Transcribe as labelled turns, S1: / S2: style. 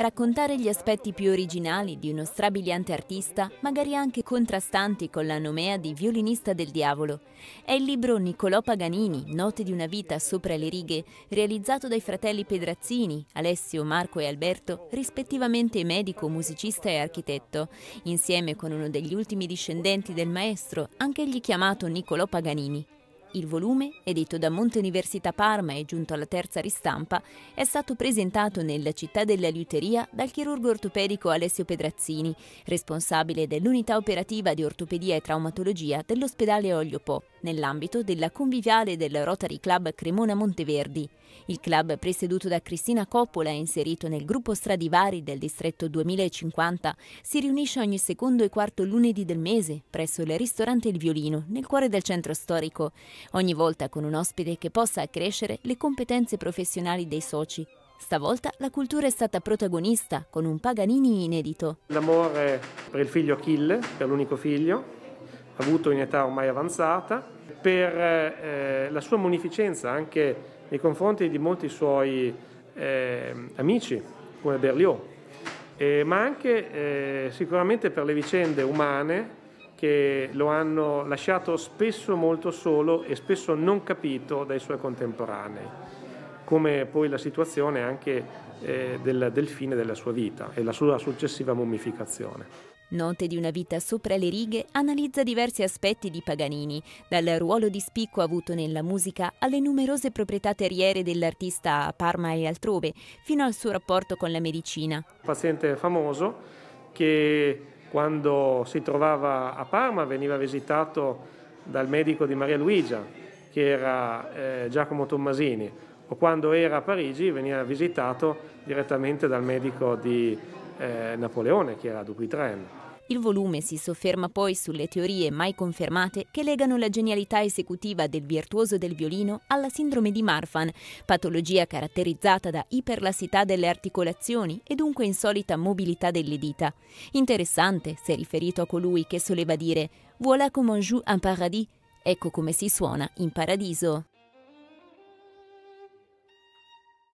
S1: Raccontare gli aspetti più originali di uno strabiliante artista, magari anche contrastanti con la nomea di violinista del diavolo. È il libro Niccolò Paganini, Note di una vita sopra le righe, realizzato dai fratelli Pedrazzini, Alessio, Marco e Alberto, rispettivamente medico, musicista e architetto, insieme con uno degli ultimi discendenti del maestro, anch'egli chiamato Niccolò Paganini. Il volume, edito da Monte Università Parma e giunto alla terza ristampa, è stato presentato nella città della liuteria dal chirurgo ortopedico Alessio Pedrazzini, responsabile dell'unità operativa di ortopedia e traumatologia dell'ospedale Po, nell'ambito della conviviale del Rotary Club Cremona Monteverdi. Il club presieduto da Cristina Coppola e inserito nel gruppo Stradivari del distretto 2050 si riunisce ogni secondo e quarto lunedì del mese presso il ristorante Il Violino, nel cuore del centro storico ogni volta con un ospite che possa accrescere le competenze professionali dei soci. Stavolta la cultura è stata protagonista con un Paganini inedito.
S2: L'amore per il figlio Achille, per l'unico figlio, avuto in età ormai avanzata, per eh, la sua munificenza anche nei confronti di molti suoi eh, amici, come Berlioz, eh, ma anche eh, sicuramente per le vicende umane che lo hanno lasciato spesso molto solo e spesso non capito dai suoi contemporanei, come poi la situazione anche eh, del, del fine della sua vita e la sua successiva mummificazione.
S1: Note di una vita sopra le righe analizza diversi aspetti di Paganini, dal ruolo di spicco avuto nella musica alle numerose proprietà terriere dell'artista a Parma e altrove, fino al suo rapporto con la medicina. Un
S2: paziente famoso che quando si trovava a Parma veniva visitato dal medico di Maria Luigia, che era eh, Giacomo Tommasini, o quando era a Parigi veniva visitato direttamente dal medico di eh, Napoleone, che era Dupuytren.
S1: Il volume si sofferma poi sulle teorie mai confermate che legano la genialità esecutiva del virtuoso del violino alla sindrome di Marfan, patologia caratterizzata da iperlassità delle articolazioni e dunque insolita mobilità delle dita. Interessante se riferito a colui che soleva dire «Voilà comment joue un paradis», ecco come si suona in paradiso.